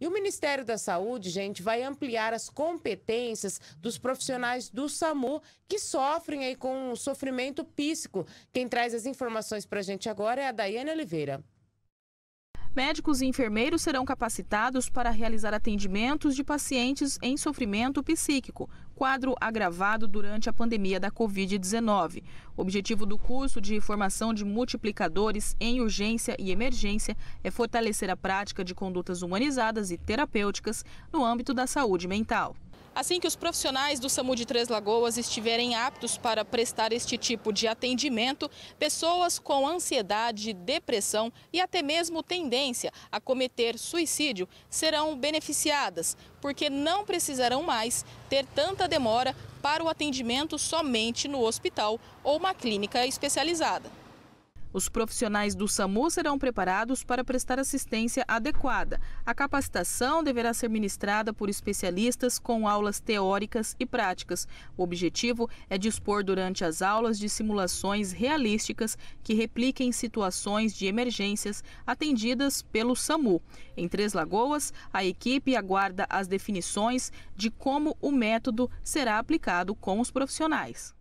E o Ministério da Saúde, gente, vai ampliar as competências dos profissionais do SAMU que sofrem aí com um sofrimento psíquico. Quem traz as informações para a gente agora é a Daiane Oliveira médicos e enfermeiros serão capacitados para realizar atendimentos de pacientes em sofrimento psíquico, quadro agravado durante a pandemia da Covid-19. O objetivo do curso de formação de multiplicadores em urgência e emergência é fortalecer a prática de condutas humanizadas e terapêuticas no âmbito da saúde mental. Assim que os profissionais do SAMU de Três Lagoas estiverem aptos para prestar este tipo de atendimento, pessoas com ansiedade, depressão e até mesmo tendência a cometer suicídio serão beneficiadas, porque não precisarão mais ter tanta demora para o atendimento somente no hospital ou uma clínica especializada. Os profissionais do SAMU serão preparados para prestar assistência adequada. A capacitação deverá ser ministrada por especialistas com aulas teóricas e práticas. O objetivo é dispor durante as aulas de simulações realísticas que repliquem situações de emergências atendidas pelo SAMU. Em Três Lagoas, a equipe aguarda as definições de como o método será aplicado com os profissionais.